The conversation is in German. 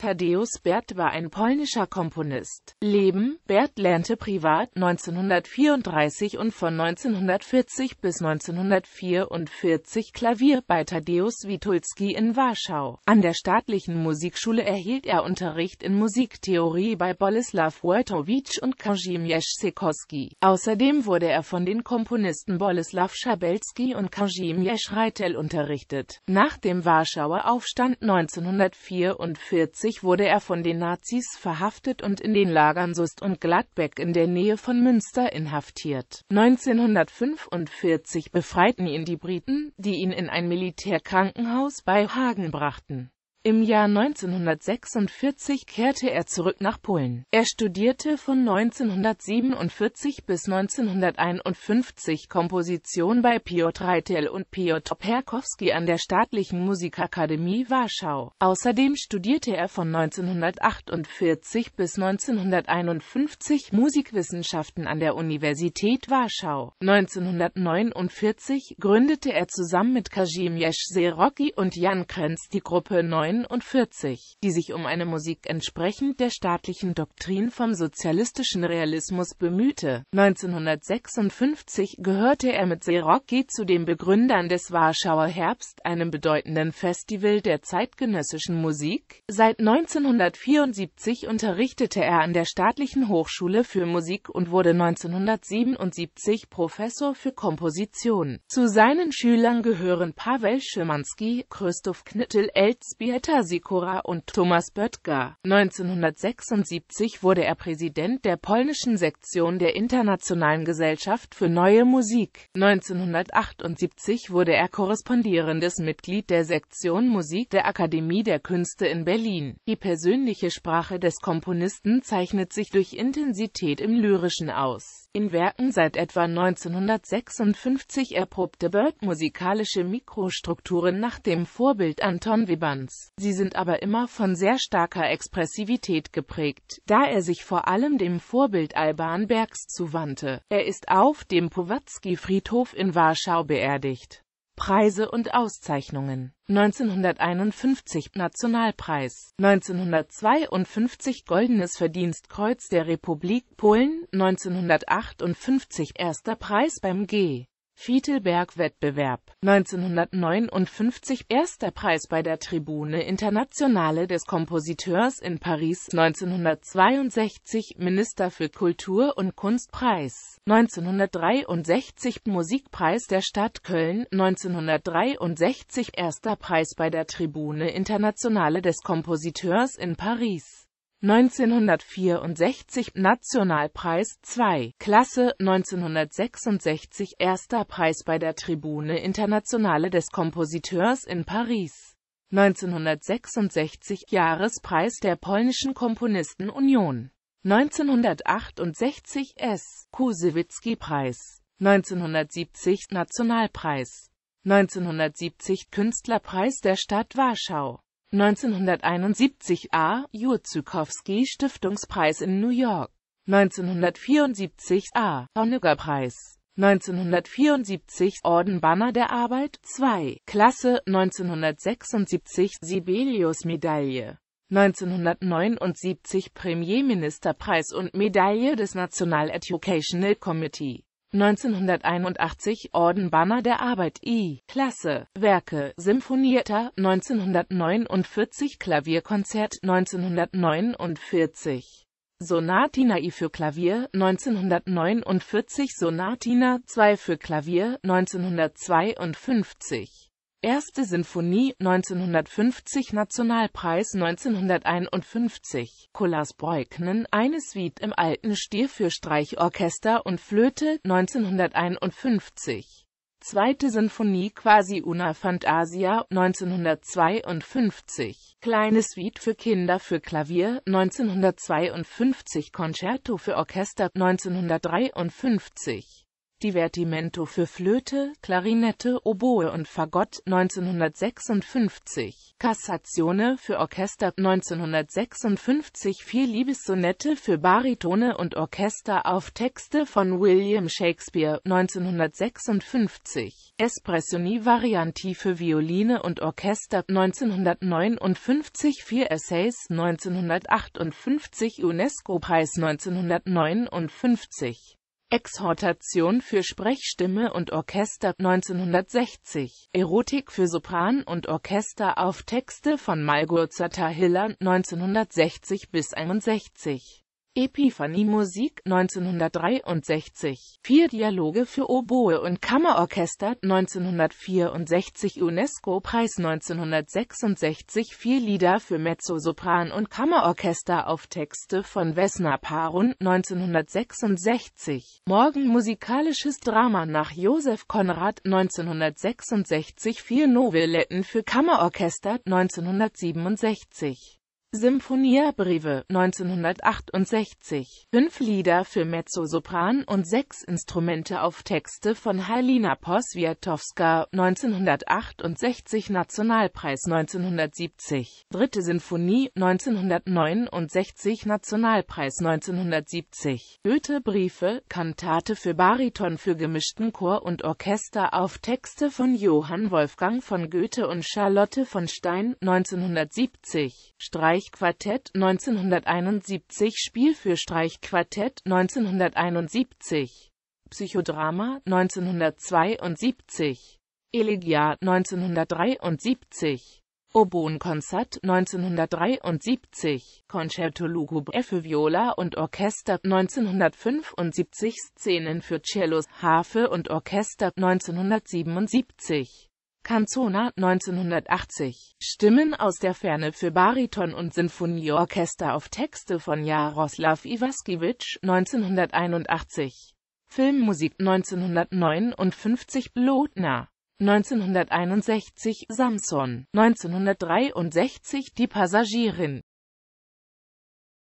Tadeusz Bert war ein polnischer Komponist. Leben Bert lernte privat 1934 und von 1940 bis 1944 Klavier bei Tadeusz Witulski in Warschau. An der staatlichen Musikschule erhielt er Unterricht in Musiktheorie bei Bolesław Wojtowicz und Kazimierz Sikowski. Außerdem wurde er von den Komponisten Bolesław Schabelski und Kazimierz Reitel unterrichtet. Nach dem Warschauer Aufstand 1944 1940 wurde er von den Nazis verhaftet und in den Lagern Sust und Gladbeck in der Nähe von Münster inhaftiert. 1945 befreiten ihn die Briten, die ihn in ein Militärkrankenhaus bei Hagen brachten im Jahr 1946 kehrte er zurück nach Polen. Er studierte von 1947 bis 1951 Komposition bei Piotr Reitel und Piotr Perkowski an der Staatlichen Musikakademie Warschau. Außerdem studierte er von 1948 bis 1951 Musikwissenschaften an der Universität Warschau. 1949 gründete er zusammen mit Kazimierz Seroki und Jan Krenz die Gruppe 9 1949, die sich um eine Musik entsprechend der staatlichen Doktrin vom sozialistischen Realismus bemühte. 1956 gehörte er mit Serocki zu den Begründern des Warschauer Herbst, einem bedeutenden Festival der zeitgenössischen Musik. Seit 1974 unterrichtete er an der Staatlichen Hochschule für Musik und wurde 1977 Professor für Komposition. Zu seinen Schülern gehören Pawel Schimanski, Christoph Knittel, Elsbier Peter Sikora und Thomas Böttger. 1976 wurde er Präsident der polnischen Sektion der Internationalen Gesellschaft für Neue Musik. 1978 wurde er korrespondierendes Mitglied der Sektion Musik der Akademie der Künste in Berlin. Die persönliche Sprache des Komponisten zeichnet sich durch Intensität im Lyrischen aus. In Werken seit etwa 1956 erprobte Bird musikalische Mikrostrukturen nach dem Vorbild Anton Webans sie sind aber immer von sehr starker Expressivität geprägt, da er sich vor allem dem Vorbild Alban Bergs zuwandte. Er ist auf dem Powadzki-Friedhof in Warschau beerdigt. Preise und Auszeichnungen 1951 Nationalpreis 1952 Goldenes Verdienstkreuz der Republik Polen 1958 Erster Preis beim G. Fietelberg-Wettbewerb 1959 Erster Preis bei der Tribune Internationale des Kompositeurs in Paris 1962 Minister für Kultur und Kunstpreis 1963 Musikpreis der Stadt Köln 1963 Erster Preis bei der Tribune Internationale des Kompositeurs in Paris 1964 Nationalpreis 2, Klasse 1966 Erster Preis bei der Tribune Internationale des Kompositeurs in Paris. 1966 Jahrespreis der polnischen Komponisten Union 1968 S. Kusewitzki-Preis. 1970 Nationalpreis. 1970 Künstlerpreis der Stadt Warschau. 1971 A. Jurtzykowski Stiftungspreis in New York 1974 A. Honegger Preis 1974 Orden Banner der Arbeit 2 Klasse 1976 Sibelius Medaille 1979 Premierministerpreis und Medaille des National Educational Committee 1981 Orden Banner der Arbeit I. Klasse, Werke, Symphonietta, 1949 Klavierkonzert, 1949 Sonatina I für Klavier, 1949 Sonatina II für Klavier, 1952 Erste Sinfonie 1950 Nationalpreis 1951 Kolas Breuknen Eine Suite im alten Stier für Streichorchester und Flöte 1951 Zweite Sinfonie Quasi una Fantasia 1952 Kleine Suite für Kinder für Klavier 1952 Concerto für Orchester 1953 Divertimento für Flöte, Klarinette, Oboe und Fagott 1956, Cassazione für Orchester 1956, vier Liebessonette für Baritone und Orchester auf Texte von William Shakespeare 1956, Espressioni Varianti für Violine und Orchester 1959, vier Essays 1958, UNESCO-Preis 1959 Exhortation für Sprechstimme und Orchester 1960, Erotik für Sopran und Orchester auf Texte von Malgorzata Hiller 1960 bis 61. Epiphanie Musik 1963, vier Dialoge für Oboe und Kammerorchester 1964, UNESCO-Preis 1966, vier Lieder für Mezzosopran und Kammerorchester auf Texte von Vesna Parun 1966, Morgen musikalisches Drama nach Josef Konrad 1966, vier Noveletten für Kammerorchester 1967. Symphoniebriefe 1968, fünf Lieder für Mezzosopran und sechs Instrumente auf Texte von Halina Poswiatowska, 1968 Nationalpreis 1970, Dritte Sinfonie 1969 Nationalpreis 1970, Goethe-Briefe, Kantate für Bariton für gemischten Chor und Orchester auf Texte von Johann Wolfgang von Goethe und Charlotte von Stein, 1970, Streich Streichquartett 1971 Spiel für Streichquartett 1971 Psychodrama 1972 Elegia 1973 Obonkonzert 1973, Concerto Lugubre für Viola und Orchester 1975, Szenen für Cellos, Harfe und Orchester 1977 Canzona 1980. Stimmen aus der Ferne für Bariton und Sinfonieorchester auf Texte von Jaroslav Iwaskiewicz 1981. Filmmusik 1959 Blotner 1961 Samson 1963 Die Passagierin